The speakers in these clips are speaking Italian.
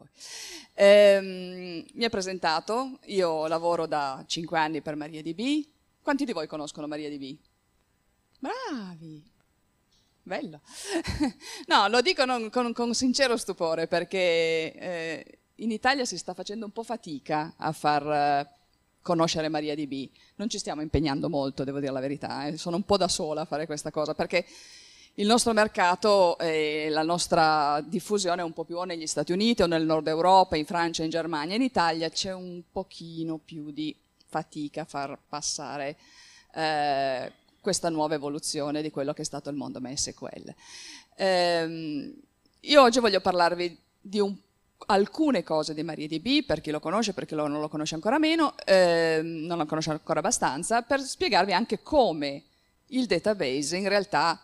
poi. Ehm, mi ha presentato, io lavoro da 5 anni per MariaDB. Quanti di voi conoscono MariaDB? Bravi! Bello! no, lo dico non, con, con, sincero stupore perché eh, in Italia si sta facendo un po' fatica a far... Eh, conoscere MariaDB. Non ci stiamo impegnando molto, devo dire la verità, eh. sono un po' da sola a fare questa cosa, perché il nostro mercato e la nostra diffusione è un po' più o negli Stati Uniti o nel nord Europa, in Francia, in Germania, in Italia c'è un pochino più di fatica a far passare eh, questa nuova evoluzione di quello che è stato il mondo MySQL. Eh, io oggi voglio parlarvi di un, alcune cose di MariaDB, per chi lo conosce, per chi lo, non lo conosce ancora meno, eh, non lo conosce ancora abbastanza, per spiegarvi anche come il database in realtà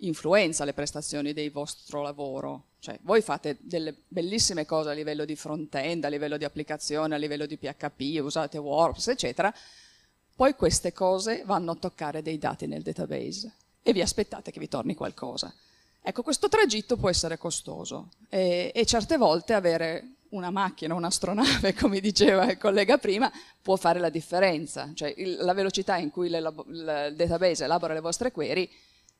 influenza le prestazioni del vostro lavoro. Cioè, voi fate delle bellissime cose a livello di front-end, a livello di applicazione, a livello di PHP, usate WordPress, eccetera. Poi queste cose vanno a toccare dei dati nel database e vi aspettate che vi torni qualcosa. Ecco, questo tragitto può essere costoso e, e certe volte avere una macchina, un'astronave, come diceva il collega prima, può fare la differenza. Cioè, il, la velocità in cui le, il database elabora le vostre query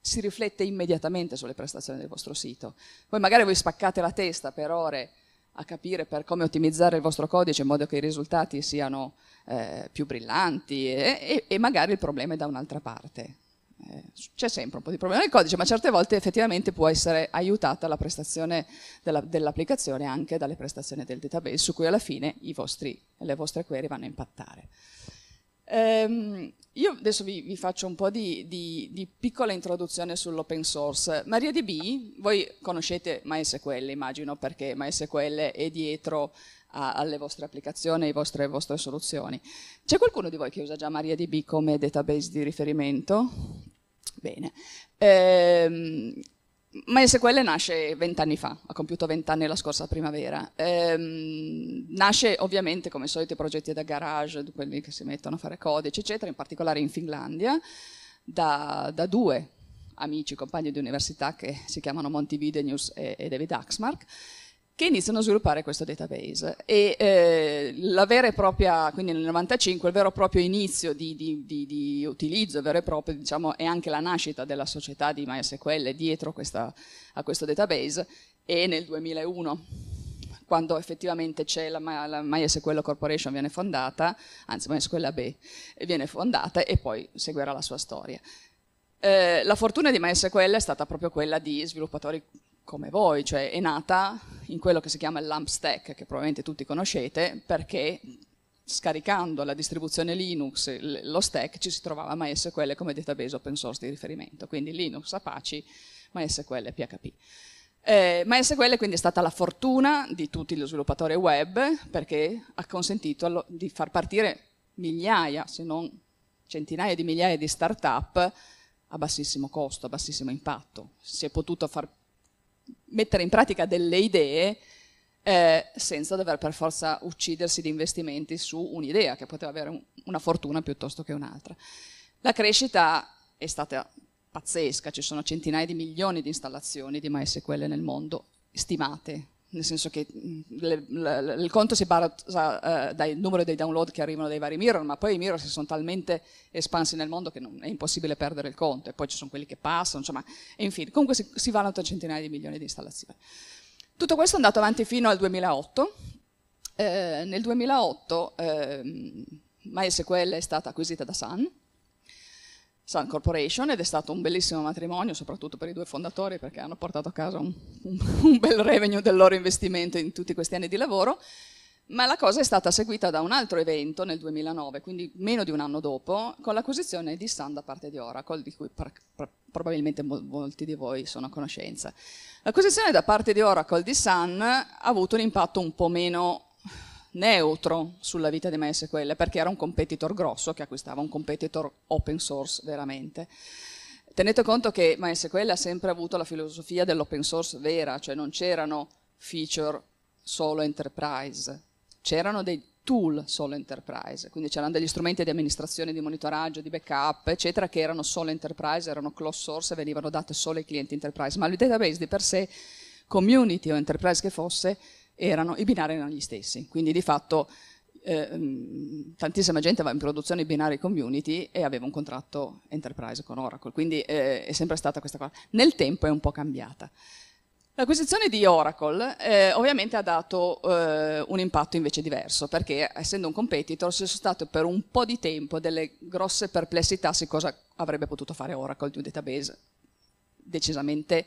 si riflette immediatamente sulle prestazioni del vostro sito. Poi magari voi spaccate la testa per ore a capire per come ottimizzare il vostro codice in modo che i risultati siano eh, più brillanti e, e, e, magari il problema è da un'altra parte. Eh, c'è sempre un po' di problema nel codice, ma certe volte effettivamente può essere aiutata la prestazione della, dell'applicazione anche dalle prestazioni del database su cui alla fine vostri, le vostre query vanno a impattare. Ehm, io adesso vi, vi, faccio un po' di, di, di piccola introduzione sull'open source. MariaDB, voi conoscete MySQL immagino perché MySQL è dietro a, alle vostre applicazioni, alle vostre, alle vostre soluzioni. C'è qualcuno di voi che usa già MariaDB come database di riferimento? Bene. Ehm, MySQL nasce vent'anni fa, ha compiuto vent'anni la scorsa primavera. Ehm, nasce ovviamente come solito i progetti da garage, quelli che si mettono a fare codice, eccetera, in particolare in Finlandia, da, da due amici, compagni di università che si chiamano Montividenius e, e David Axmark che iniziano a sviluppare questo database. E eh, la vera e propria, quindi nel 95, il vero e proprio inizio di, di, di, di utilizzo, vero e proprio, diciamo, è anche la nascita della società di MySQL dietro questa, a questo database, è nel 2001 quando effettivamente c'è la, la MySQL Corporation viene fondata, anzi MySQL AB viene fondata e poi seguirà la sua storia. Eh, la fortuna di MySQL è stata proprio quella di sviluppatori come voi, cioè è nata in quello che si chiama il LAMP stack, che probabilmente tutti conoscete, perché scaricando la distribuzione Linux, lo stack, ci si trovava MySQL come database open source di riferimento, quindi Linux, Apache, MySQL e PHP. Eh, MySQL quindi è stata la fortuna di tutti gli sviluppatori web perché ha consentito di far partire migliaia, se non centinaia di migliaia di start-up a bassissimo costo, a bassissimo impatto. Si è potuto far mettere in pratica delle idee eh, senza dover per forza uccidersi di investimenti su un'idea che poteva avere un, una fortuna piuttosto che un'altra. La crescita è stata pazzesca, ci sono centinaia di milioni di installazioni di MySQL nel mondo stimate nel senso che mm, le, le, il conto si basa eh, dal numero dei download che arrivano dai vari mirror, ma poi i mirror si sono talmente espansi nel mondo che non, è impossibile perdere il conto, e poi ci sono quelli che passano, insomma, e infine, comunque si, si vanno centinaia di milioni di installazioni. Tutto questo è andato avanti fino al 2008, eh, nel 2008 eh, MySQL è stata acquisita da Sun, Sun Corporation ed è stato un bellissimo matrimonio, soprattutto per i due fondatori, perché hanno portato a casa un, un, un, bel revenue del loro investimento in tutti questi anni di lavoro. Ma la cosa è stata seguita da un altro evento nel 2009, quindi meno di un anno dopo, con l'acquisizione di Sun da parte di Oracle, di cui par- par- probabilmente molti di voi sono a conoscenza. L'acquisizione da parte di Oracle di Sun ha avuto un impatto un po' meno neutro sulla vita di MySQL perché era un competitor grosso che acquistava un competitor open source veramente. Tenete conto che MySQL ha sempre avuto la filosofia dell'open source vera, cioè non c'erano feature solo enterprise, c'erano dei tool solo enterprise, quindi c'erano degli strumenti di amministrazione, di monitoraggio, di backup, eccetera, che erano solo enterprise, erano closed source e venivano date solo ai clienti enterprise, ma il database di per sé, community o enterprise che fosse, erano, i binari erano gli stessi, quindi di fatto eh, mm, tantissima gente va in produzione i binari community e aveva un contratto enterprise con Oracle, quindi eh, è sempre stata questa cosa. Nel tempo è un po' cambiata. L'acquisizione di Oracle eh, ovviamente ha dato eh, un impatto invece diverso, perché essendo un competitor ci sono state per un po' di tempo delle grosse perplessità su cosa avrebbe potuto fare Oracle di un database decisamente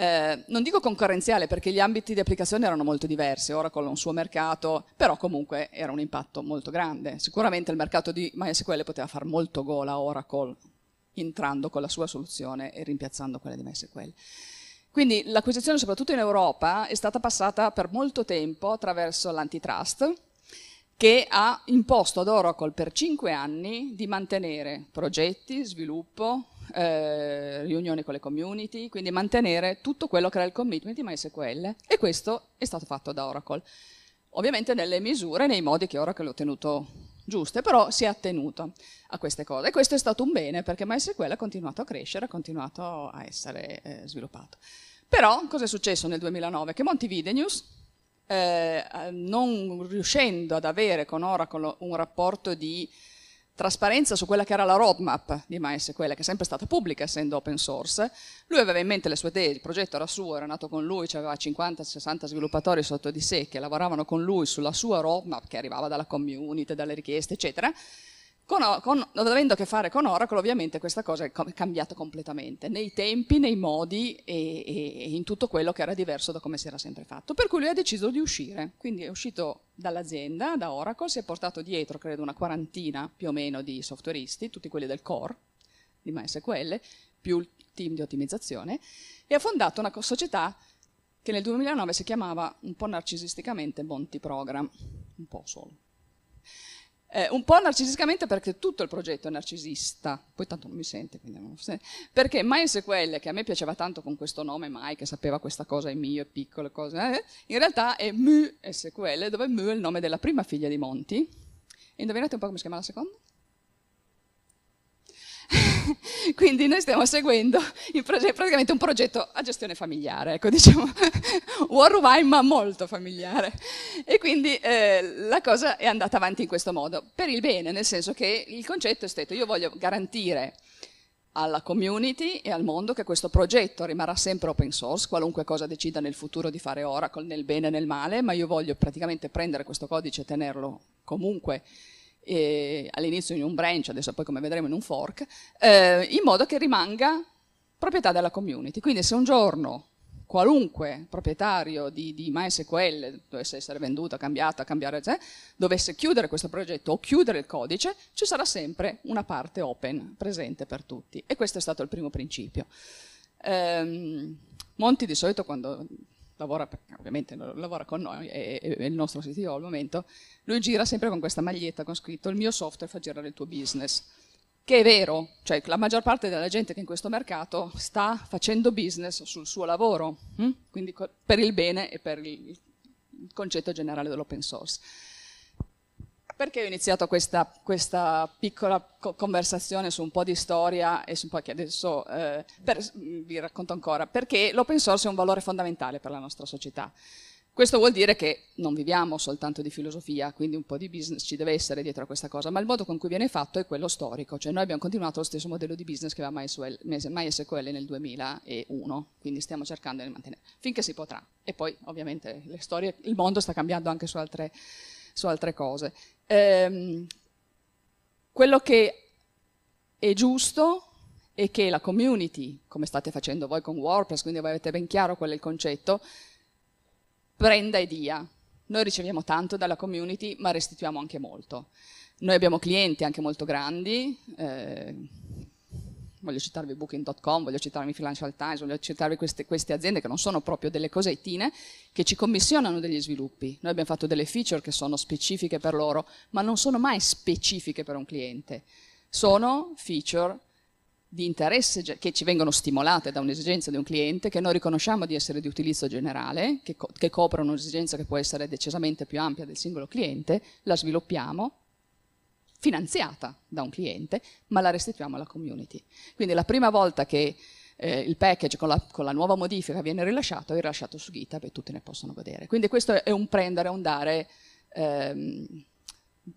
eh, non dico concorrenziale perché gli ambiti di applicazione erano molto diversi, Oracle ha un suo mercato, però comunque era un impatto molto grande. Sicuramente il mercato di MySQL poteva far molto gola a Oracle entrando con la sua soluzione e rimpiazzando quella di MySQL. Quindi l'acquisizione soprattutto in Europa è stata passata per molto tempo attraverso l'antitrust che ha imposto ad Oracle per cinque anni di mantenere progetti, sviluppo, eh, riunioni con le community, quindi mantenere tutto quello che era il commitment di MySQL e questo è stato fatto da Oracle. Ovviamente nelle misure, nei modi che Oracle ha tenuto giuste, però si è attenuto a queste cose e questo è stato un bene perché MySQL ha continuato a crescere, ha continuato a essere eh, sviluppato. Però cosa è successo nel 2009? Che Montividenews, eh, non riuscendo ad avere con Oracle un rapporto di trasparenza su quella che era la roadmap di MySQL, che è sempre stata pubblica essendo open source. Lui aveva in mente le sue idee, il progetto era suo, era nato con lui, aveva 50-60 sviluppatori sotto di sé che lavoravano con lui sulla sua roadmap che arrivava dalla community, dalle richieste, eccetera. Con, con, avendo a che fare con Oracle ovviamente questa cosa è cambiata completamente, nei tempi, nei modi e, e, in tutto quello che era diverso da come si era sempre fatto. Per cui lui ha deciso di uscire, quindi è uscito dall'azienda, da Oracle, si è portato dietro credo una quarantina più o meno di softwareisti, tutti quelli del core di MySQL, più il team di ottimizzazione, e ha fondato una società che nel 2009 si chiamava un po' narcisisticamente Monti Program, un po' solo eh, un po' narcisisticamente perché tutto il progetto è narcisista, poi tanto non mi sente, quindi non sente. perché MySQL, che a me piaceva tanto con questo nome, Mai, che sapeva questa cosa è mio è piccolo, cose, eh, in realtà è MySQL, dove My è il nome della prima figlia di Monti, e indovinate un po' come si chiama la seconda? Quindi noi stiamo seguendo praticamente un progetto a gestione familiare, ecco diciamo, War ma molto familiare. E quindi eh, la cosa è andata avanti in questo modo, per il bene, nel senso che il concetto è stato io voglio garantire alla community e al mondo che questo progetto rimarrà sempre open source, qualunque cosa decida nel futuro di fare ora, nel bene e nel male, ma io voglio praticamente prendere questo codice e tenerlo comunque eh, all'inizio in un branch, adesso poi come vedremo in un fork, eh, in modo che rimanga proprietà della community. Quindi se un giorno qualunque proprietario di, di MySQL dovesse essere venduto, cambiato, cambiare, cioè, dovesse chiudere questo progetto o chiudere il codice, ci sarà sempre una parte open presente per tutti. E questo è stato il primo principio. Um, Monti di solito quando lavora, ovviamente lavora con noi, è, è il nostro CTO al momento, lui gira sempre con questa maglietta con scritto il mio software fa girare il tuo business, che è vero, cioè la maggior parte della gente che in questo mercato sta facendo business sul suo lavoro, hm? quindi per il bene e per il concetto generale dell'open source. Perché ho iniziato questa, questa piccola co- conversazione su un po' di storia e su un po' che adesso eh, per, mm, vi racconto ancora? Perché l'open source è un valore fondamentale per la nostra società. Questo vuol dire che non viviamo soltanto di filosofia, quindi un po' di business ci deve essere dietro a questa cosa, ma il modo con cui viene fatto è quello storico, cioè noi abbiamo continuato lo stesso modello di business che aveva MySQL nel 2001, quindi stiamo cercando di mantenere finché si potrà. E poi ovviamente le storie, il mondo sta cambiando anche su altre su altre cose. Ehm, quello che è giusto è che la community, come state facendo voi con WordPress, quindi voi avete ben chiaro qual è il concetto, prenda e dia. Noi riceviamo tanto dalla community, ma restituiamo anche molto. Noi abbiamo clienti anche molto grandi, eh, voglio citarvi Booking.com, voglio citarvi Financial Times, voglio citarvi queste, queste, aziende che non sono proprio delle cosettine, che ci commissionano degli sviluppi. Noi abbiamo fatto delle feature che sono specifiche per loro, ma non sono mai specifiche per un cliente. Sono feature di interesse che ci vengono stimolate da un'esigenza di un cliente che noi riconosciamo di essere di utilizzo generale, che, co- che copre un'esigenza che può essere decisamente più ampia del singolo cliente, la sviluppiamo finanziata da un cliente, ma la restituiamo alla community. Quindi la prima volta che eh, il package con la, con la, nuova modifica viene rilasciato, è rilasciato su GitHub e tutti ne possono godere. Quindi questo è un prendere e un dare ehm,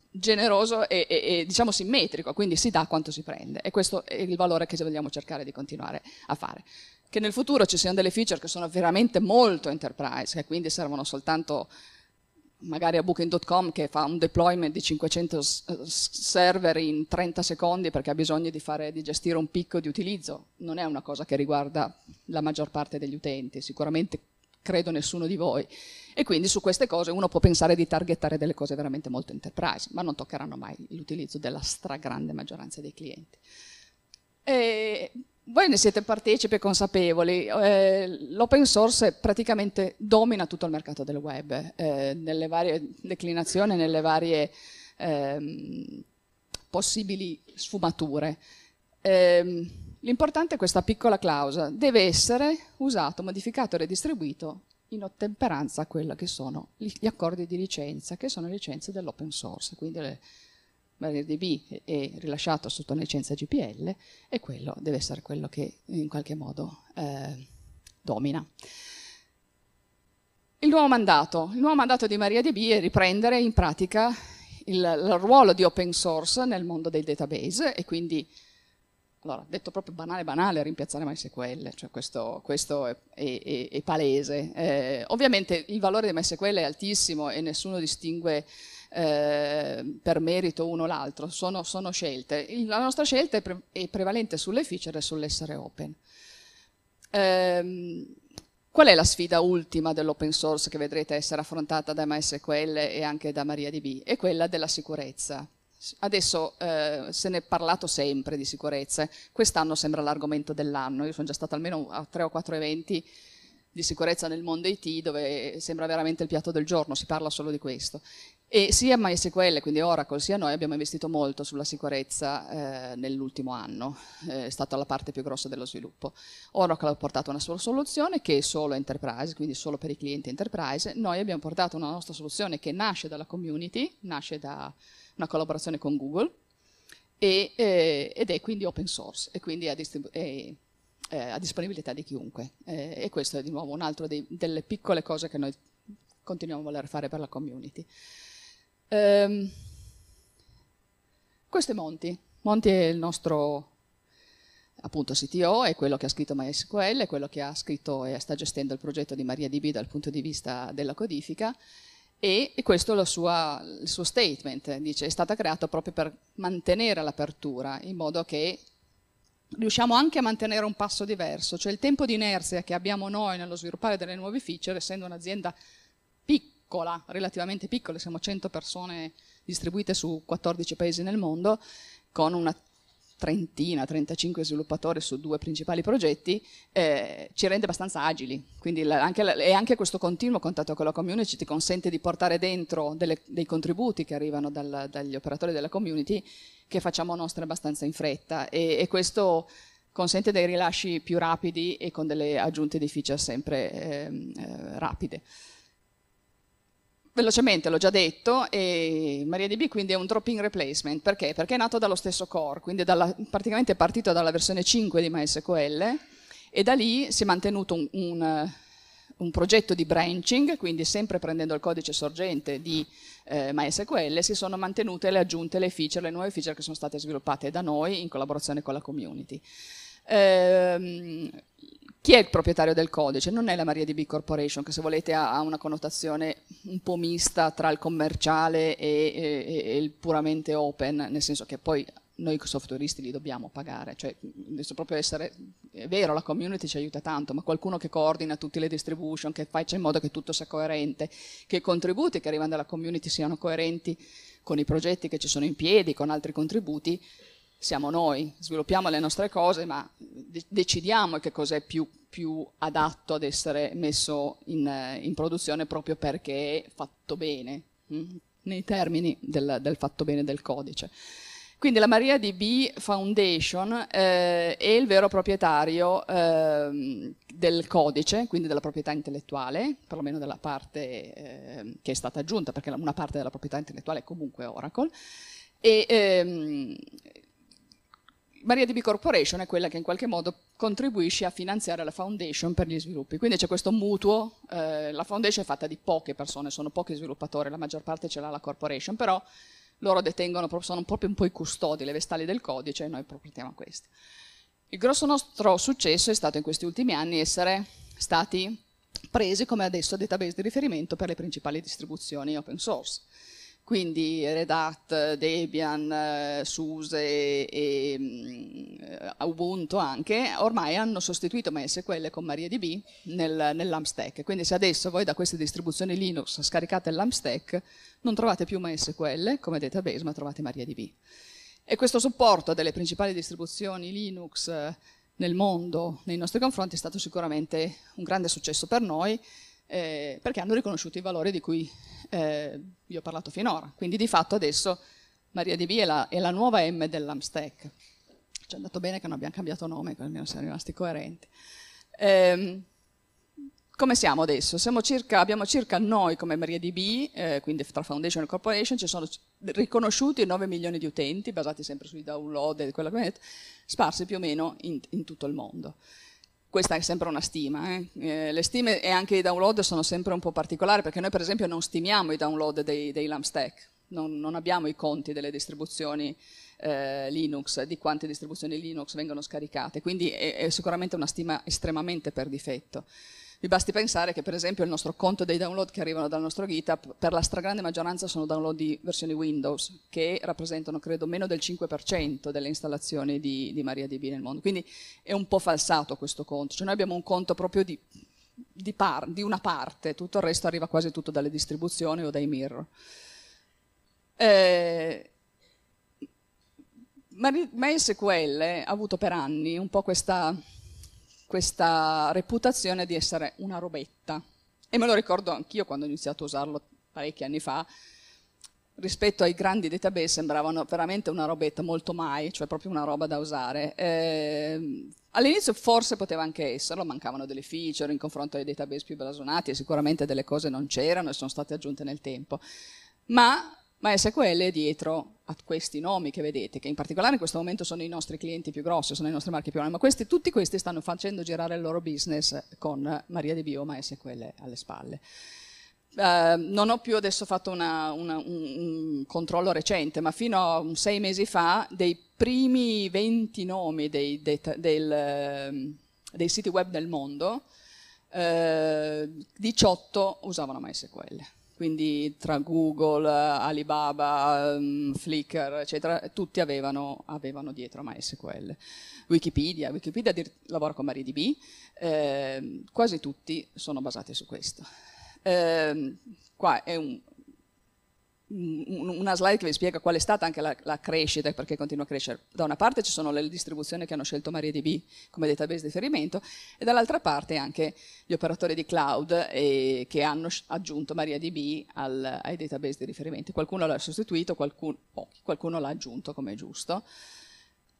generoso e, e, e, diciamo simmetrico, quindi si dà quanto si prende e questo è il valore che vogliamo cercare di continuare a fare. Che nel futuro ci siano delle feature che sono veramente molto enterprise, che quindi servono soltanto magari a booking.com che fa un deployment di 500 eh, server in 30 secondi perché ha bisogno di, fare, di, gestire un picco di utilizzo, non è una cosa che riguarda la maggior parte degli utenti, sicuramente credo nessuno di voi. E quindi su queste cose uno può pensare di targettare delle cose veramente molto enterprise, ma non toccheranno mai l'utilizzo della stragrande maggioranza dei clienti. E voi ne siete partecipi e consapevoli, eh, l'open source praticamente domina tutto il mercato del web, eh, nelle varie declinazioni, nelle varie eh, possibili sfumature. Ehm, l'importante è questa piccola clausola, deve essere usato, modificato e redistribuito in ottemperanza a quelli che sono gli accordi di licenza, che sono le licenze dell'open source, quindi le, MariaDB è rilasciato sotto una licenza GPL e quello deve essere quello che in qualche modo eh, domina. Il nuovo mandato. Il nuovo mandato di MariaDB è riprendere in pratica il, il ruolo di open source nel mondo dei database e quindi allora, detto proprio banale banale, rimpiazzare MySQL, cioè questo, questo è, è, è, palese. Eh, ovviamente il valore di MySQL è altissimo e nessuno distingue eh, per merito uno o l'altro, sono, sono scelte. La nostra scelta è, pre- è, prevalente sulle feature e sull'essere open. Ehm, qual è la sfida ultima dell'open source che vedrete essere affrontata da MySQL e anche da MariaDB? È quella della sicurezza. Adesso eh, se ne è parlato sempre di sicurezza, quest'anno sembra l'argomento dell'anno, io sono già stata almeno a tre o quattro eventi di sicurezza nel mondo IT dove sembra veramente il piatto del giorno, si parla solo di questo. E sia MySQL, quindi Oracle, sia noi abbiamo investito molto sulla sicurezza eh, nell'ultimo anno, eh, è stata la parte più grossa dello sviluppo. Oracle ha portato una sua soluzione che è solo enterprise, quindi solo per i clienti enterprise, noi abbiamo portato una nostra soluzione che nasce dalla community, nasce da una collaborazione con Google e, eh, ed è quindi open source e quindi a, è, è a disponibilità di chiunque. Eh, e questo è di nuovo un altro delle piccole cose che noi continuiamo a voler fare per la community. Ehm, questo è Monti. Monti è il nostro appunto CTO, è quello che ha scritto MySQL, è quello che ha scritto e sta gestendo il progetto di MariaDB dal punto di vista della codifica e questo è sua, il suo statement, dice è stata creata proprio per mantenere l'apertura in modo che riusciamo anche a mantenere un passo diverso, cioè il tempo di inerzia che abbiamo noi nello sviluppare delle nuove feature, essendo un'azienda piccola, relativamente piccola, siamo 100 persone distribuite su 14 paesi nel mondo, con una trentina, 35 sviluppatori su due principali progetti, eh, ci rende abbastanza agili. Quindi la, anche la, e anche questo continuo contatto con la community ti consente di portare dentro delle, dei contributi che arrivano dal, dagli operatori della community che facciamo nostre abbastanza in fretta e, e, questo consente dei rilasci più rapidi e con delle aggiunte di feature sempre eh, eh, rapide velocemente l'ho già detto, MariaDB quindi è un drop-in replacement, perché? Perché è nato dallo stesso core, quindi dalla, praticamente è partito dalla versione 5 di MySQL e da lì si è mantenuto un, un, un progetto di branching, quindi sempre prendendo il codice sorgente di eh, MySQL, si sono mantenute le aggiunte, le feature, le nuove feature che sono state sviluppate da noi in collaborazione con la community. Ehm, chi è il proprietario del codice? Non è la Maria DB Corporation, che se volete ha, una connotazione un po' mista tra il commerciale e, e, e il puramente open, nel senso che poi noi softwareisti li dobbiamo pagare, cioè adesso proprio essere è vero, la community ci aiuta tanto, ma qualcuno che coordina tutte le distribution, che faccia in modo che tutto sia coerente, che i contributi che arrivano dalla community siano coerenti con i progetti che ci sono in piedi, con altri contributi, siamo noi, sviluppiamo le nostre cose, ma de- decidiamo che cos'è più, più, adatto ad essere messo in, eh, in, produzione proprio perché è fatto bene, mh? Mm, nei termini del, del, fatto bene del codice. Quindi la MariaDB Foundation eh, è il vero proprietario eh, del codice, quindi della proprietà intellettuale, perlomeno della parte eh, che è stata aggiunta, perché una parte della proprietà intellettuale è comunque Oracle, e ehm, MariaDB Corporation è quella che in qualche modo contribuisce a finanziare la foundation per gli sviluppi. Quindi c'è questo mutuo, eh, la foundation è fatta di poche persone, sono pochi sviluppatori, la maggior parte ce l'ha la corporation, però loro detengono, sono proprio un po' i custodi, le vestali del codice e noi proprietiamo questi. Il grosso nostro successo è stato in questi ultimi anni essere stati presi come adesso database di riferimento per le principali distribuzioni open source quindi Red Hat, Debian, SUSE e um, Ubuntu anche, ormai hanno sostituito MySQL con MariaDB nel, nell'AMStack. Quindi se adesso voi da queste distribuzioni Linux scaricate l'AMStack, non trovate più MySQL come database, ma trovate MariaDB. E questo supporto delle principali distribuzioni Linux eh, nel mondo nei nostri confronti è stato sicuramente un grande successo per noi, eh, perché hanno riconosciuto i valori di cui eh, vi ho parlato finora. Quindi di fatto adesso MariaDB è la, è la nuova M dell'Amstack. Ci è andato bene che non abbiamo cambiato nome, almeno siamo rimasti coerenti. Eh, come siamo adesso? Siamo circa, abbiamo circa noi come MariaDB, eh, quindi tra Foundation e Corporation, ci sono riconosciuti 9 milioni di utenti, basati sempre sui download e quello che avete, sparsi più o meno in, in tutto il mondo questa è sempre una stima. Eh? Eh, le stime e anche i download sono sempre un po' particolari perché noi per esempio non stimiamo i download dei, dei LAMP stack, non, non, abbiamo i conti delle distribuzioni eh, Linux, di quante distribuzioni Linux vengono scaricate, quindi è, è sicuramente una stima estremamente per difetto. Mi basti pensare che per esempio il nostro conto dei download che arrivano dal nostro GitHub per la stragrande maggioranza sono download di versioni Windows che rappresentano credo meno del 5% delle installazioni di, di MariaDB nel mondo. Quindi è un po' falsato questo conto. Cioè noi abbiamo un conto proprio di, di, par, di una parte, tutto il resto arriva quasi tutto dalle distribuzioni o dai mirror. Eh, MySQL ha avuto per anni un po' questa questa reputazione di essere una robetta. E me lo ricordo anch'io quando ho iniziato a usarlo parecchi anni fa, rispetto ai grandi database sembravano veramente una robetta molto mai, cioè proprio una roba da usare. Eh, all'inizio forse poteva anche esserlo, mancavano delle feature in confronto ai database più blasonati e sicuramente delle cose non c'erano e sono state aggiunte nel tempo, ma, ma SQL è dietro a questi nomi che vedete, che in particolare in questo momento sono i nostri clienti più grossi, sono i nostri marchi più grandi, ma questi, tutti questi stanno facendo girare il loro business con Maria di Bioma e SQL alle spalle. Uh, non ho più adesso fatto una, una, un, un, controllo recente, ma fino a sei mesi fa dei primi 20 nomi dei, dei, del, ehm, dei siti web del mondo, uh, ehm, 18 usavano MySQL quindi tra Google, Alibaba, ehm, Flickr, eccetera, tutti avevano, avevano dietro MySQL. Wikipedia, Wikipedia lavora con MariaDB, eh, quasi tutti sono basati su questo. Eh, qua è un, una slide che vi spiega qual è stata anche la, la crescita e perché continua a crescere. Da una parte ci sono le distribuzioni che hanno scelto MariaDB come database di riferimento e dall'altra parte anche gli operatori di cloud eh, che hanno aggiunto MariaDB al, ai database di riferimento. Qualcuno l'ha sostituito, qualcun, pochi, qualcuno l'ha aggiunto come è giusto.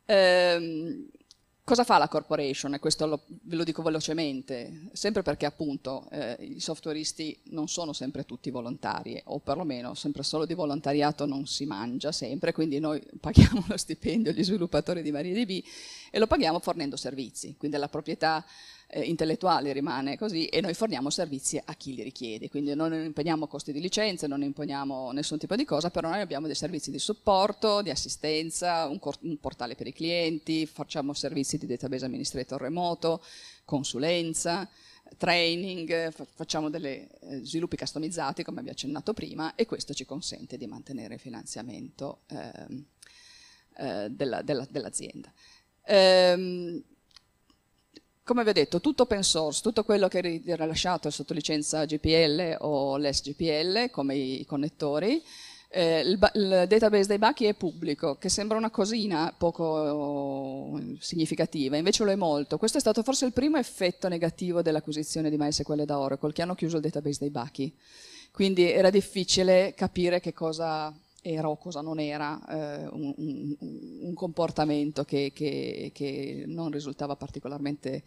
Ehm, Cosa fa la corporation? E questo lo, ve lo dico velocemente, sempre perché appunto eh, i softwareisti non sono sempre tutti volontari, o perlomeno sempre solo di volontariato non si mangia sempre, quindi noi paghiamo lo stipendio agli sviluppatori di MariaDB e lo paghiamo fornendo servizi, quindi la proprietà eh, intellettuale rimane così e noi forniamo servizi a chi li richiede, quindi non imponiamo costi di licenza, non imponiamo nessun tipo di cosa, però noi abbiamo dei servizi di supporto, di assistenza, un, un portale per i clienti, facciamo servizi di database administrator remoto, consulenza, training, facciamo degli eh, sviluppi customizzati come vi ho accennato prima e questo ci consente di mantenere il finanziamento ehm, eh, eh, dell'azienda. Della, dell Ehm, come vi ho detto, tutto open source, tutto quello che è rilasciato sotto licenza GPL o less GPL, come i connettori, eh, il, il, database dei bachi è pubblico, che sembra una cosina poco significativa, invece lo è molto. Questo è stato forse il primo effetto negativo dell'acquisizione di MySQL da Oracle, che hanno chiuso il database dei bachi. Quindi era difficile capire che cosa era o cosa non era eh, un, un, un, comportamento che, che, che, non risultava particolarmente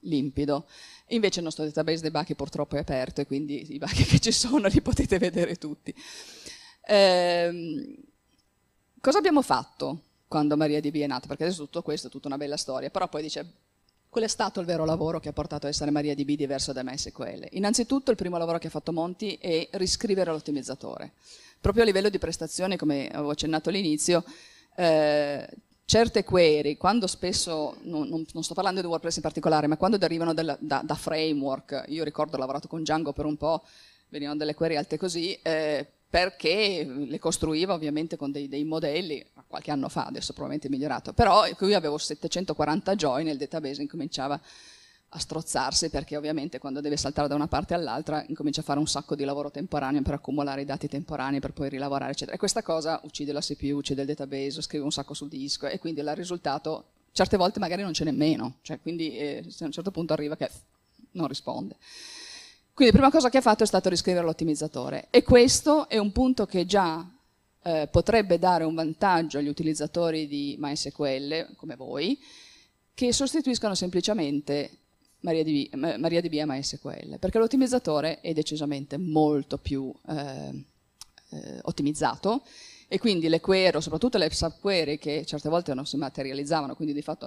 limpido. Invece il nostro database dei bachi purtroppo è aperto e quindi i bachi che ci sono li potete vedere tutti. Eh, cosa abbiamo fatto quando MariaDB è nata? Perché adesso tutto questo è tutta una bella storia, però poi dice Qual è stato il vero lavoro che ha portato a essere MariaDB diverso da MySQL? Innanzitutto il primo lavoro che ha fatto Monti è riscrivere l'ottimizzatore proprio a livello di prestazione, come avevo accennato all'inizio, eh, certe query, quando spesso, non, non, non, sto parlando di WordPress in particolare, ma quando derivano dal, da, da, framework, io ricordo ho lavorato con Django per un po', venivano delle query alte così, eh, perché le costruiva ovviamente con dei, dei, modelli, qualche anno fa, adesso probabilmente è migliorato, però io avevo 740 join e il database incominciava a strozzarsi perché ovviamente quando deve saltare da una parte all'altra incomincia a fare un sacco di lavoro temporaneo per accumulare i dati temporanei per poi rilavorare eccetera e questa cosa uccide la CPU, uccide il database, scrive un sacco sul disco e quindi il risultato certe volte magari non c'è nemmeno cioè quindi eh, a un certo punto arriva che non risponde quindi la prima cosa che ha fatto è stato riscrivere l'ottimizzatore e questo è un punto che già eh, potrebbe dare un vantaggio agli utilizzatori di MySQL come voi che sostituiscono semplicemente MariaDB, e MySQL, perché l'ottimizzatore è decisamente molto più eh, eh, ottimizzato e quindi le query, soprattutto le subquery che certe volte non si materializzavano, quindi di fatto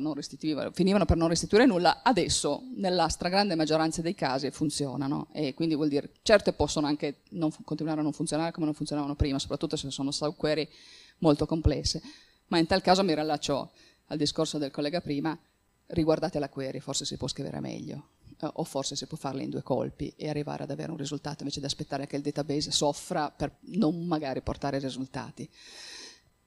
finivano per non restituire nulla, adesso nella stragrande maggioranza dei casi funzionano e quindi vuol dire certe possono anche continuare a non funzionare come non funzionavano prima, soprattutto se sono subquery molto complesse, ma in tal caso mi rilaccio al discorso del collega prima, riguardate la query, forse si può scrivere meglio eh, o forse si può farla in due colpi e arrivare ad avere un risultato invece di aspettare che il database soffra per non magari portare risultati.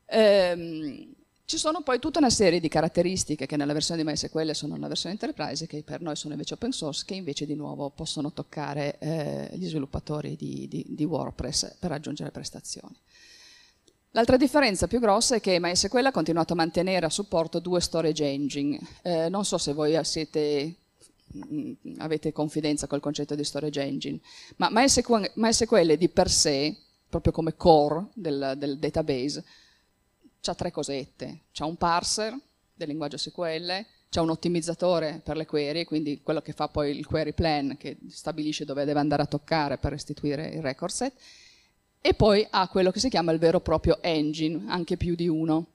Ehm, ci sono poi tutta una serie di caratteristiche che nella versione di MySQL sono una versione enterprise che per noi sono invece open source che invece di nuovo possono toccare eh, gli sviluppatori di, di, di WordPress per raggiungere prestazioni. L'altra differenza più grossa è che MySQL ha continuato a mantenere a supporto due storage engine. Eh, non so se voi siete, mh, mm, avete confidenza col concetto di storage engine, ma MySQL, MySQL di per sé, proprio come core del, del database, ha tre cosette. C'ha un parser del linguaggio SQL, c'è un ottimizzatore per le query, quindi quello che fa poi il query plan, che stabilisce dove deve andare a toccare per restituire il record set, e poi ha quello che si chiama il vero e proprio engine, anche più di uno.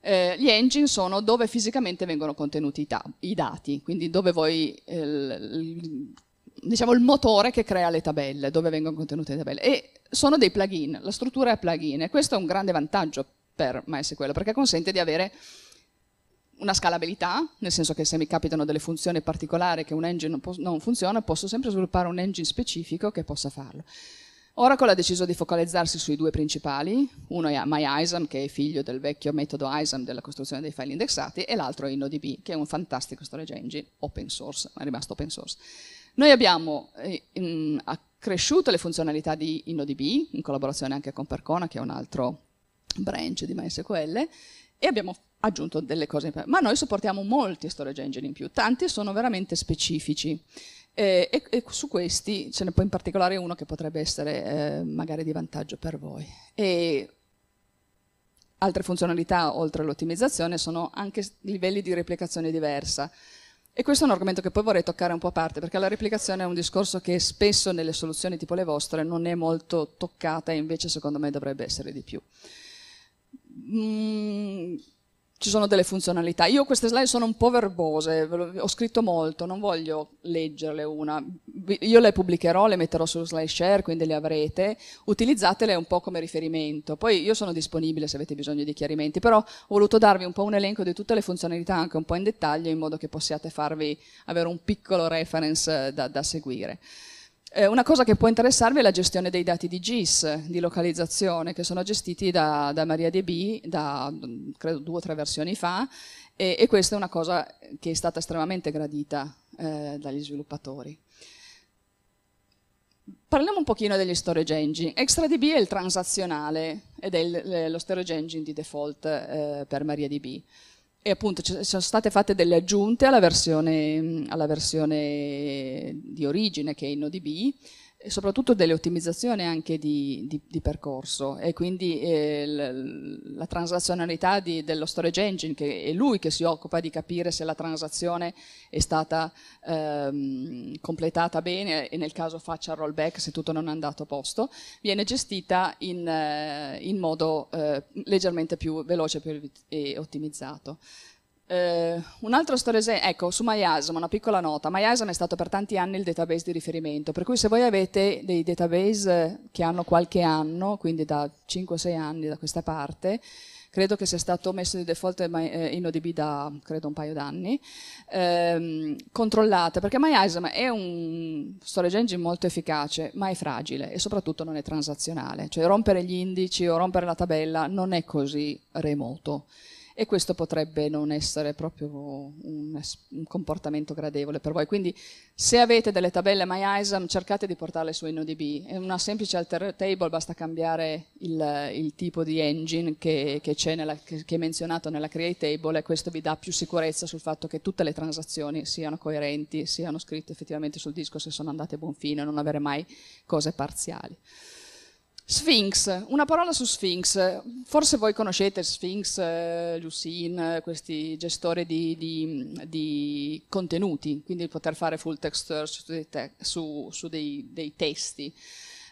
Eh, gli engine sono dove fisicamente vengono contenuti i, i dati, quindi dove voi, eh, il, diciamo il motore che crea le tabelle, dove vengono contenute le tabelle. E sono dei plugin, la struttura è plugin e questo è un grande vantaggio per MySQL perché consente di avere una scalabilità, nel senso che se mi capitano delle funzioni particolari che un engine non, non funziona, posso sempre sviluppare un engine specifico che possa farlo. Oracle ha deciso di focalizzarsi sui due principali, uno è MyISAM, che è figlio del vecchio metodo ISAM della costruzione dei file indexati, e l'altro è InnoDB, che è un fantastico storage engine open source, è rimasto open source. Noi abbiamo eh, accresciuto le funzionalità di InnoDB, in collaborazione anche con Percona, che è un altro branch di MySQL, e abbiamo aggiunto delle cose, ma noi supportiamo molti storage engine in più, tanti sono veramente specifici. E, eh, e, e, su questi ce n'è poi in particolare uno che potrebbe essere eh, magari di vantaggio per voi. E altre funzionalità, oltre all'ottimizzazione, sono anche livelli di replicazione diversa. E questo è un argomento che poi vorrei toccare un po' a parte, perché la replicazione è un discorso che spesso nelle soluzioni tipo le vostre non è molto toccata e invece secondo me dovrebbe essere di più. Mm ci sono delle funzionalità. Io queste slide sono un po' verbose, ho scritto molto, non voglio leggerle una. Io le pubblicherò, le metterò su SlideShare, quindi le avrete. Utilizzatele un po' come riferimento. Poi io sono disponibile se avete bisogno di chiarimenti, però ho voluto darvi un po' un elenco di tutte le funzionalità anche un po' in dettaglio in modo che possiate farvi avere un piccolo reference eh, da, da seguire. Eh, una cosa che può interessarvi è la gestione dei dati di GIS, di localizzazione, che sono gestiti da, da MariaDB da mm, credo due o tre versioni fa e, e questa è una cosa che è stata estremamente gradita eh, dagli sviluppatori. Parliamo un pochino degli storage engine. ExtraDB è il transazionale ed è il, eh, lo storage engine di default eh, per MariaDB e appunto ci sono state fatte delle aggiunte alla versione, alla versione di origine che è in ODB e soprattutto delle ottimizzazioni anche di, di, di percorso e quindi eh, la, la transazionalità di, dello storage engine che è lui che si occupa di capire se la transazione è stata ehm, completata bene e nel caso faccia rollback se tutto non è andato a posto viene gestita in, eh, in modo eh, leggermente più veloce e ottimizzato. Eh, un altro storico ecco, su MyASM, una piccola nota. MyASM è stato per tanti anni il database di riferimento, per cui se voi avete dei database eh, che hanno qualche anno, quindi da 5-6 anni da questa parte, credo che sia stato messo di default eh, in ODB da credo un paio d'anni, ehm, controllate, perché MyASM è un storage engine molto efficace, ma è fragile e soprattutto non è transazionale, cioè rompere gli indici o rompere la tabella non è così remoto e questo potrebbe non essere proprio un, un comportamento gradevole per voi. Quindi se avete delle tabelle MyISAM cercate di portarle su InnoDB, è una semplice alter table, basta cambiare il, il tipo di engine che, che, nella, che, che, è menzionato nella create table e questo vi dà più sicurezza sul fatto che tutte le transazioni siano coerenti, siano scritte effettivamente sul disco se sono andate a buon fine, non avere mai cose parziali. Sphinx, una parola su Sphinx. Forse voi conoscete Sphinx, eh, Lucene, questi gestori di, di, di, contenuti, quindi poter fare full text search su dei, te- su, su dei, dei testi.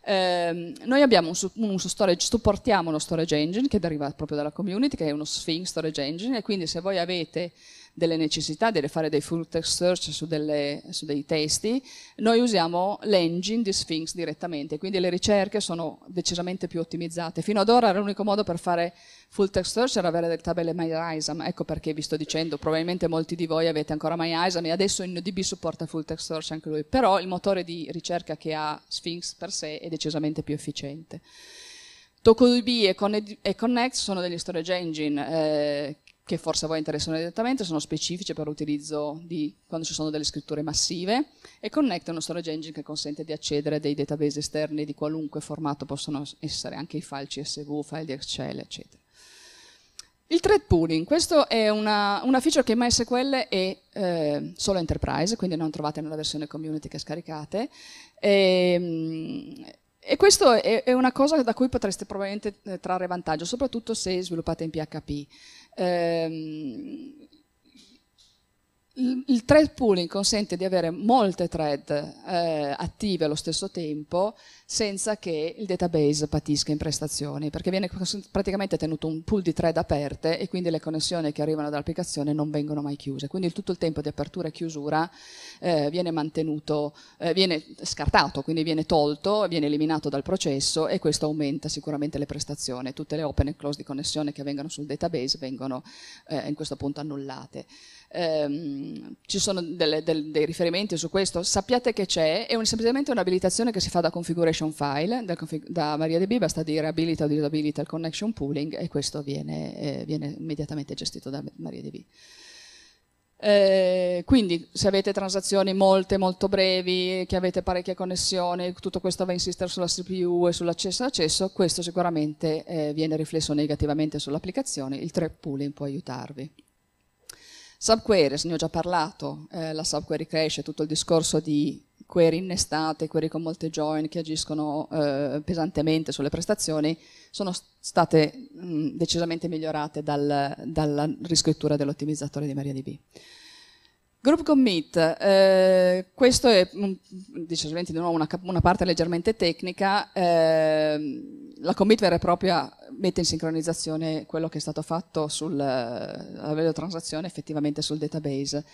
Eh, noi abbiamo un, un, storage, supportiamo uno storage engine che deriva proprio dalla community, che è uno Sphinx storage engine, e quindi se voi avete delle necessità, deve fare dei full text search su, delle, su dei testi, noi usiamo l'engine di Sphinx direttamente, quindi le ricerche sono decisamente più ottimizzate. Fino ad ora l'unico modo per fare full text search era avere delle tabelle MyISAM, ecco perché vi sto dicendo, probabilmente molti di voi avete ancora MyISAM e adesso InnoDB supporta full text search anche lui, però il motore di ricerca che ha Sphinx per sé è decisamente più efficiente. TocoDB e, Connect sono degli storage engine eh, che forse a voi interessano direttamente, sono specifici per l'utilizzo di quando ci sono delle scritture massive e Connect è uno storage engine che consente di accedere a dei database esterni di qualunque formato possono essere, anche i file CSV, file di Excel, eccetera. Il thread pooling, questo è una, una, feature che in MySQL è eh, solo enterprise, quindi non trovate nella versione community che scaricate. Ehm, e, e questa è, è una cosa da cui potreste probabilmente eh, trarre vantaggio, soprattutto se sviluppate in PHP ehm, il thread pooling consente di avere molte thread eh, attive allo stesso tempo senza che il database patisca in prestazioni, perché viene praticamente tenuto un pool di thread aperte e quindi le connessioni che arrivano dall'applicazione non vengono mai chiuse. Quindi tutto il tempo di apertura e chiusura eh, viene mantenuto, eh, viene scartato, quindi viene tolto, viene eliminato dal processo e questo aumenta sicuramente le prestazioni. Tutte le open e close di connessione che vengono sul database vengono eh, in questo punto annullate ehm, ci sono delle, del, dei riferimenti su questo, sappiate che c'è, è un, semplicemente un'abilitazione che si fa da configuration file, da, config, da MariaDB basta dire abilita o disabilita il connection pooling e questo viene, eh, viene immediatamente gestito da MariaDB. Eh, quindi se avete transazioni molte, molto brevi, che avete parecchie connessioni, tutto questo va a insistere sulla CPU e sull'accesso accesso, questo sicuramente eh, viene riflesso negativamente sull'applicazione, il thread pooling può aiutarvi. Subqueries, ne ho già parlato, eh, la subquery cresce, tutto il discorso di query innestate, query con molte join che agiscono eh, pesantemente sulle prestazioni, sono state mh, mm, decisamente migliorate dal, dalla riscrittura dell'ottimizzatore di MariaDB. Group commit, eh, questo è decisamente di nuovo una, una parte leggermente tecnica, eh, la commit vera e propria mette in sincronizzazione quello che è stato fatto sulla eh, transazione effettivamente sul database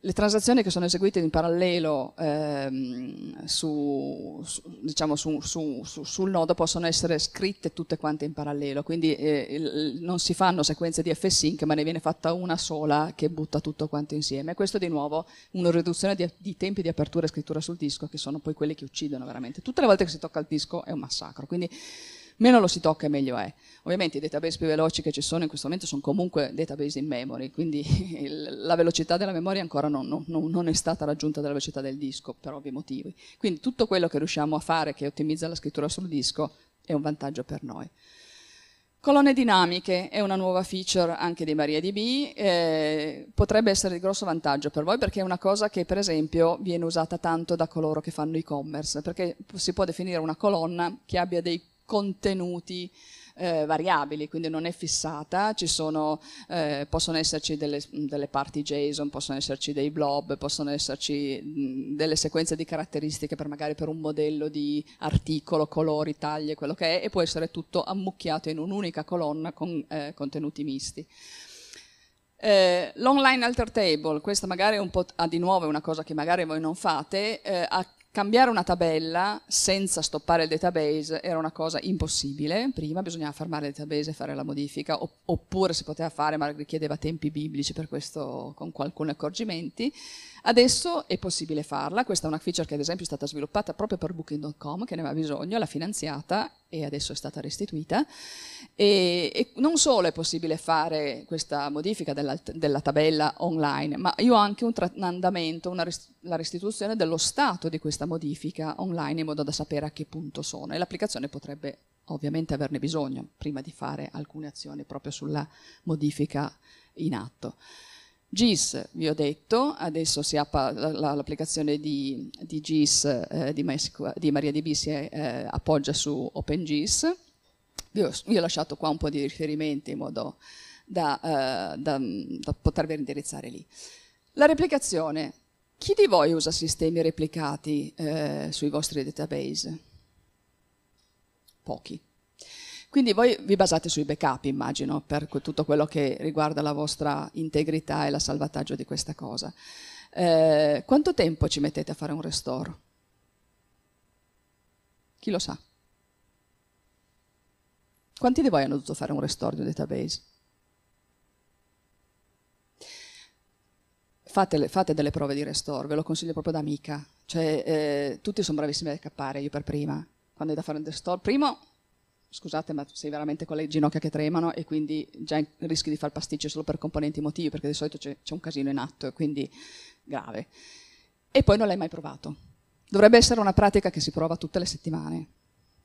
le transazioni che sono eseguite in parallelo ehm, su, su, diciamo su, sul nodo possono essere scritte tutte quante in parallelo, quindi eh, il, non si fanno sequenze di fsync ma ne viene fatta una sola che butta tutto quanto insieme. Questo di nuovo una riduzione di, di tempi di apertura e scrittura sul disco che sono poi quelli che uccidono veramente. Tutte le volte che si tocca il disco è un massacro, quindi meno lo si tocca e meglio è. Ovviamente i database più veloci che ci sono in questo momento sono comunque database in memory, quindi la velocità della memoria ancora non, non, non, è stata raggiunta dalla velocità del disco, per ovvi motivi. Quindi tutto quello che riusciamo a fare che ottimizza la scrittura sul disco è un vantaggio per noi. Colonne dinamiche è una nuova feature anche di MariaDB, eh, potrebbe essere di grosso vantaggio per voi perché è una cosa che per esempio viene usata tanto da coloro che fanno e-commerce, perché si può definire una colonna che abbia dei contenuti eh, variabili, quindi non è fissata, sono, eh, possono esserci delle, delle, parti JSON, possono esserci dei blob, possono esserci mh, delle sequenze di caratteristiche per magari per un modello di articolo, colori, taglie, quello che è, e può essere tutto ammucchiato in un'unica colonna con eh, contenuti misti. Eh, l'online alter table, questa magari è un po' ah, di nuovo è una cosa che magari voi non fate, eh, ha Cambiare una tabella senza stoppare il database era una cosa impossibile, prima bisognava fermare il database e fare la modifica, oppure si poteva fare ma richiedeva tempi biblici per questo con alcuni accorgimenti. Adesso è possibile farla, questa è una feature che ad esempio è stata sviluppata proprio per Booking.com che ne aveva bisogno, l'ha finanziata e adesso è stata restituita. E, e non solo è possibile fare questa modifica della, della tabella online, ma io ho anche un, un andamento, rest la restituzione dello stato di questa modifica online in modo da sapere a che punto sono e l'applicazione potrebbe ovviamente averne bisogno prima di fare alcune azioni proprio sulla modifica in atto. GIS, vi ho detto, adesso appa, l'applicazione di, di GIS eh, di, MySQL, di MariaDB si eh, eh, appoggia su OpenGIS. Vi ho, vi ho, lasciato qua un po' di riferimenti in modo da, eh, da, da potervi indirizzare lì. La replicazione. Chi di voi usa sistemi replicati eh, sui vostri database? Pochi. Quindi voi vi basate sui backup, immagino, per tutto quello che riguarda la vostra integrità e la salvataggio di questa cosa. Eh, quanto tempo ci mettete a fare un restore? Chi lo sa? Quanti di voi hanno dovuto fare un restore di un database? Fate, fate, delle prove di restore, ve lo consiglio proprio da amica. Cioè, eh, tutti sono bravissimi ad accappare, io per prima. Quando è da fare un restore, primo scusate ma sei veramente con le ginocchia che tremano e quindi già rischi di far pasticcio solo per componenti emotivi perché di solito c'è, c'è un casino in atto e quindi grave. E poi non l'hai mai provato. Dovrebbe essere una pratica che si prova tutte le settimane,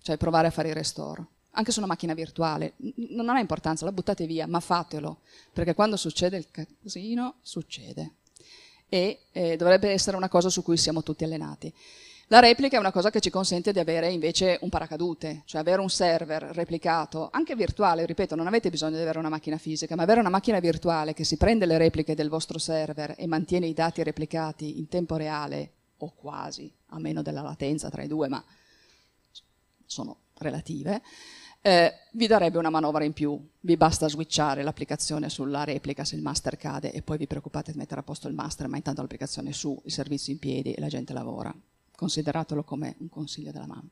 cioè provare a fare il restore anche su una macchina virtuale, non ha importanza, la buttate via, ma fatelo, perché quando succede il casino, succede. E eh, dovrebbe essere una cosa su cui siamo tutti allenati. La replica è una cosa che ci consente di avere invece un paracadute, cioè avere un server replicato, anche virtuale, ripeto, non avete bisogno di avere una macchina fisica, ma avere una macchina virtuale che si prende le repliche del vostro server e mantiene i dati replicati in tempo reale, o quasi, a meno della latenza tra i due, ma sono relative, eh, vi darebbe una manovra in più, vi basta switchare l'applicazione sulla replica se il master cade e poi vi preoccupate di mettere a posto il master, ma intanto l'applicazione è su, il servizio in piedi e la gente lavora consideratelo come un consiglio della mamma.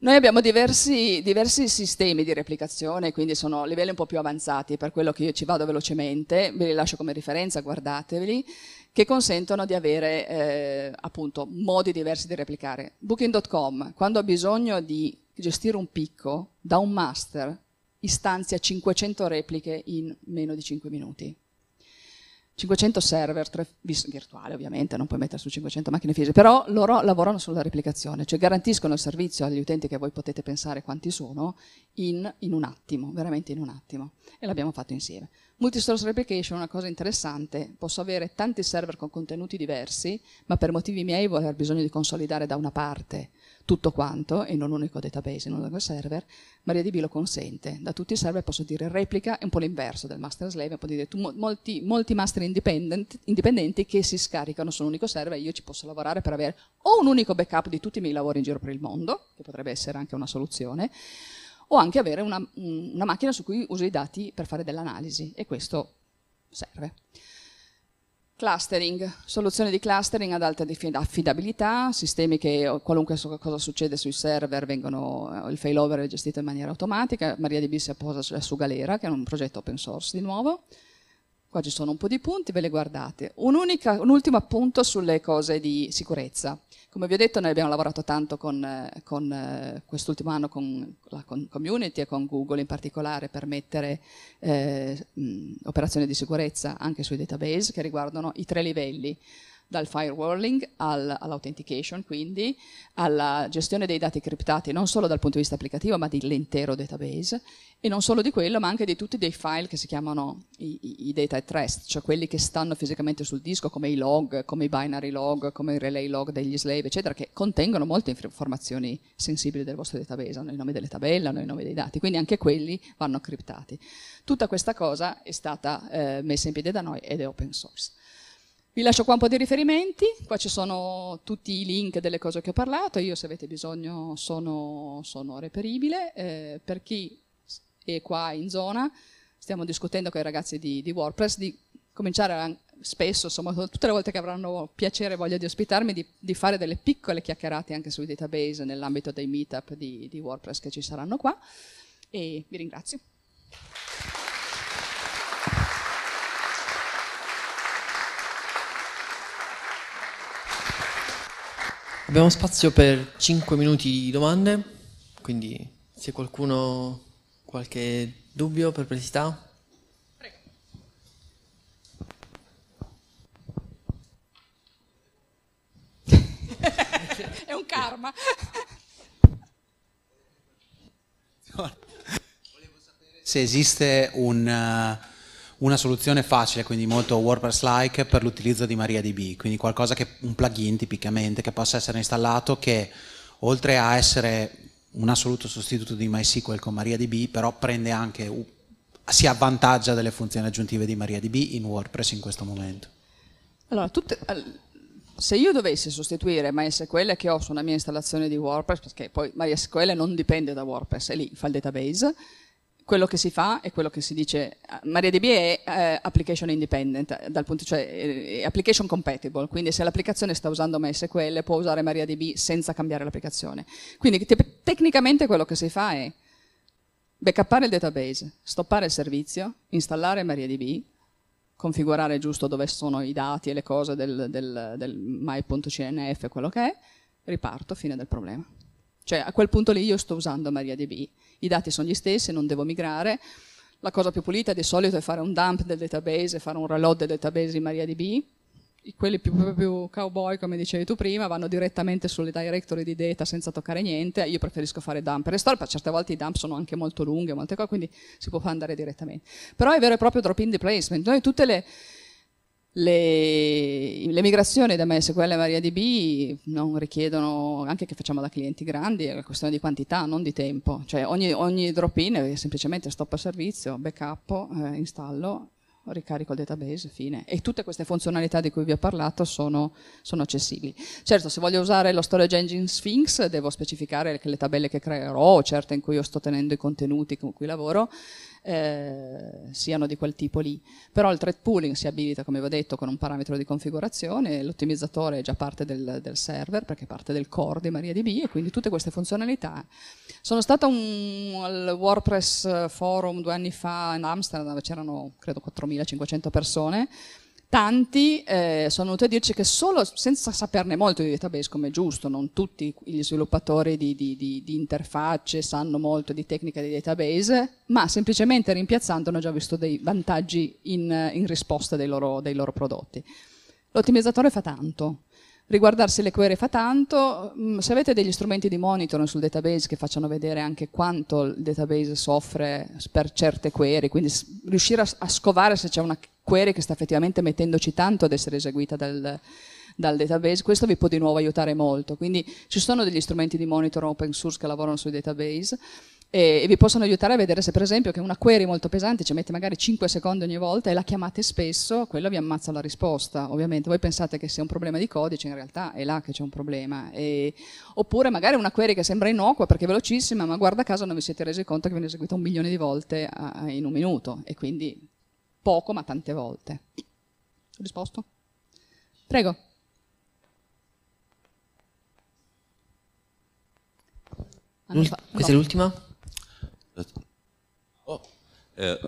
Noi abbiamo diversi, diversi, sistemi di replicazione, quindi sono livelli un po' più avanzati, per quello che io ci vado velocemente, ve li lascio come referenza, guardateveli, che consentono di avere eh, appunto modi diversi di replicare. Booking.com, quando ha bisogno di gestire un picco, da un master istanzia 500 repliche in meno di 5 minuti. 500 server, tre, virtuale ovviamente, non puoi mettere su 500 macchine fisiche, però loro lavorano sulla replicazione, cioè garantiscono il servizio agli utenti che voi potete pensare quanti sono in, in, un attimo, veramente in un attimo, e l'abbiamo fatto insieme. Multisource replication è una cosa interessante, posso avere tanti server con contenuti diversi, ma per motivi miei vuol aver bisogno di consolidare da una parte tutto quanto, e non un unico database, in un unico server, MariaDB lo consente, da tutti i server posso dire replica, è un po' l'inverso del master slave, può dire tu, molti, molti, master indipendenti che si scaricano su un unico server e io ci posso lavorare per avere o un unico backup di tutti i miei lavori in giro per il mondo, che potrebbe essere anche una soluzione, o anche avere una, una macchina su cui uso i dati per fare dell'analisi e questo serve. Clustering, soluzioni di clustering ad alta affidabilità, sistemi che qualunque cosa succede sui server vengono, eh, il failover è gestito in maniera automatica, MariaDB si apposa su Galera che è un progetto open source di nuovo, qua ci sono un po' di punti, ve li guardate. Un, un ultimo appunto sulle cose di sicurezza. Come vi ho detto, noi abbiamo lavorato tanto con, eh, con eh, quest'ultimo anno con la community e con Google in particolare per mettere eh, operazioni di sicurezza anche sui database che riguardano i tre livelli dal firewalling al, all'authentication, quindi alla gestione dei dati criptati non solo dal punto di vista applicativo ma dell'intero database e non solo di quello ma anche di tutti dei file che si chiamano i, i data at rest, cioè quelli che stanno fisicamente sul disco come i log, come i binary log, come i relay log degli slave eccetera che contengono molte informazioni sensibili del vostro database, hanno il nome delle tabelle, hanno il nome dei dati, quindi anche quelli vanno criptati. Tutta questa cosa è stata eh, messa in piedi da noi ed è open source. Vi lascio qua un po' di riferimenti, qua ci sono tutti i link delle cose che ho parlato, io se avete bisogno sono, sono reperibile, eh, per chi è qua in zona stiamo discutendo con i ragazzi di, di WordPress di cominciare a, spesso, insomma tutte le volte che avranno piacere e voglia di ospitarmi, di, di, fare delle piccole chiacchierate anche sui database nell'ambito dei meetup di, di WordPress che ci saranno qua e vi ringrazio. Abbiamo spazio per 5 minuti di domande, quindi se qualcuno ha qualche dubbio, perplessità. Prego. È un karma. Volevo sapere se esiste un... Uh una soluzione facile, quindi molto WordPress-like, per l'utilizzo di MariaDB, quindi qualcosa che, un plugin tipicamente che possa essere installato che oltre a essere un assoluto sostituto di MySQL con MariaDB, però prende anche, si avvantaggia delle funzioni aggiuntive di MariaDB in WordPress in questo momento. Allora, tutte, se io dovessi sostituire MySQL che ho sulla mia installazione di WordPress, perché poi MySQL non dipende da WordPress, è lì fa il database, quello che si fa e quello che si dice. Eh, MariaDB è eh, application independent, eh, dal punto, cioè eh, è application compatible, quindi se l'applicazione sta usando MySQL può usare MariaDB senza cambiare l'applicazione. Quindi te tecnicamente quello che si fa è backuppare il database, stoppare il servizio, installare MariaDB, configurare giusto dove sono i dati e le cose del, del, del my.cnf, quello che è, riparto, fine del problema. Cioè a quel punto lì io sto usando MariaDB i dati sono gli stessi, non devo migrare. La cosa più pulita di solito è fare un dump del database, fare un reload del database in MariaDB. Quelli più, più, più cowboy, come dicevi tu prima, vanno direttamente sulle directory di data senza toccare niente. Io preferisco fare dump e restore, perché certe volte i dump sono anche molto lunghi, molte cose, quindi si può andare direttamente. Però è vero e proprio drop-in displacement. Noi tutte le, le, migrazioni da MySQL a MariaDB non richiedono, anche che facciamo da clienti grandi, è una questione di quantità, non di tempo. Cioè ogni, ogni drop-in è semplicemente stop a servizio, backup, eh, installo, ricarico il database, fine. E tutte queste funzionalità di cui vi ho parlato sono, sono accessibili. Certo, se voglio usare lo storage engine Sphinx, devo specificare che le tabelle che creerò, certe in cui io sto tenendo i contenuti con cui lavoro, eh, siano di quel tipo lì. Però il thread pooling si abilita, come vi ho detto, con un parametro di configurazione, l'ottimizzatore è già parte del, del, server perché è parte del core di MariaDB e quindi tutte queste funzionalità. Sono stata un, al WordPress Forum due anni fa in Amsterdam dove c'erano credo 4.500 persone Tanti eh, sono venuti a dirci che solo senza saperne molto di database, come è giusto, non tutti gli sviluppatori di, di, di, di interfacce sanno molto di tecnica di database, ma semplicemente rimpiazzando hanno già visto dei vantaggi in, in risposta dei loro, dei loro prodotti. L'ottimizzatore fa tanto, riguardarsi le query fa tanto, mm, se avete degli strumenti di monitoring sul database che facciano vedere anche quanto il database soffre per certe query, quindi riuscire a, scovare se c'è una query che sta effettivamente mettendoci tanto ad essere eseguita dal, dal database, questo vi può di nuovo aiutare molto. Quindi ci sono degli strumenti di monitor open source che lavorano sui database, e, vi possono aiutare a vedere se per esempio che una query molto pesante ci mette magari 5 secondi ogni volta e la chiamate spesso, quello vi ammazza la risposta, ovviamente voi pensate che sia un problema di codice, in realtà è là che c'è un problema, e... oppure magari una query che sembra innocua perché è velocissima, ma guarda caso non vi siete resi conto che viene eseguita un milione di volte in un minuto e quindi poco ma tante volte. Ho risposto? Prego. Ah, fa... Questa no. è l'ultima? Oh, eh,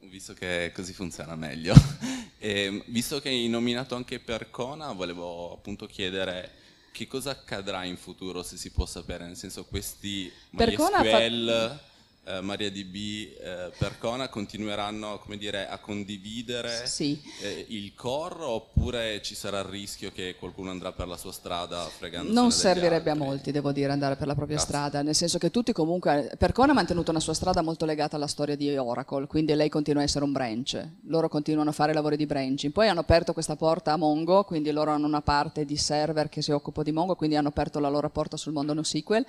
visto che così funziona meglio, e ehm, visto che hai nominato anche Percona, volevo appunto chiedere che cosa accadrà in futuro, se si può sapere, nel senso questi per MySQL... Kona fa eh, MariaDB eh, per Kona continueranno dire, a condividere sì. eh, il core oppure ci sarà il rischio che qualcuno andrà per la sua strada fregando Non servirebbe altri? a molti, devo dire, andare per la propria Grazie. strada, nel senso che tutti comunque per Kona ha mantenuto una sua strada molto legata alla storia di Oracle, quindi lei continua a essere un branch, loro continuano a fare lavori di branching, poi hanno aperto questa porta a Mongo, quindi loro hanno una parte di server che si occupa di Mongo, quindi hanno aperto la loro porta sul mondo NoSQL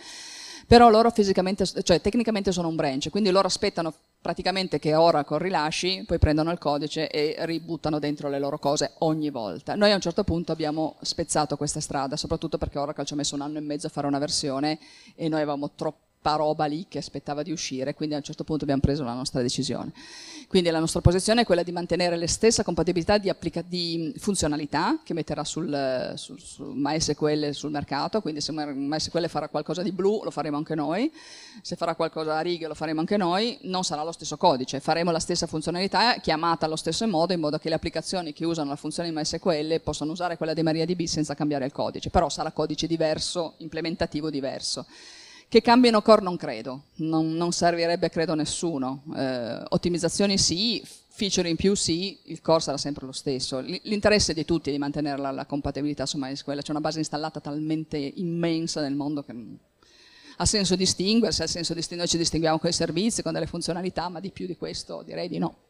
però loro fisicamente, cioè tecnicamente sono un branch, quindi loro aspettano praticamente che Oracle rilasci, poi prendono il codice e ributtano dentro le loro cose ogni volta. Noi a un certo punto abbiamo spezzato questa strada, soprattutto perché Oracle ci ha messo un anno e mezzo a fare una versione e noi avevamo troppo roba lì che aspettava di uscire, quindi a un certo punto abbiamo preso la nostra decisione. Quindi la nostra posizione è quella di mantenere la stessa compatibilità di, di, funzionalità che metterà sul, sul, sul MySQL sul mercato, quindi se MySQL farà qualcosa di blu lo faremo anche noi, se farà qualcosa a righe lo faremo anche noi, non sarà lo stesso codice, faremo la stessa funzionalità chiamata allo stesso modo in modo che le applicazioni che usano la funzione di MySQL possano usare quella di MariaDB senza cambiare il codice, però sarà codice diverso, implementativo diverso. Che cambino core non credo, non, non servirebbe credo a nessuno. Eh, ottimizzazioni sì, feature in più sì, il core sarà sempre lo stesso. L'interesse di tutti è di mantenere la, la compatibilità su MySQL, c'è una base installata talmente immensa nel mondo che ha senso distinguersi, ha senso distinguersi, ci distinguiamo con i servizi, con delle funzionalità, ma di più di questo direi di no.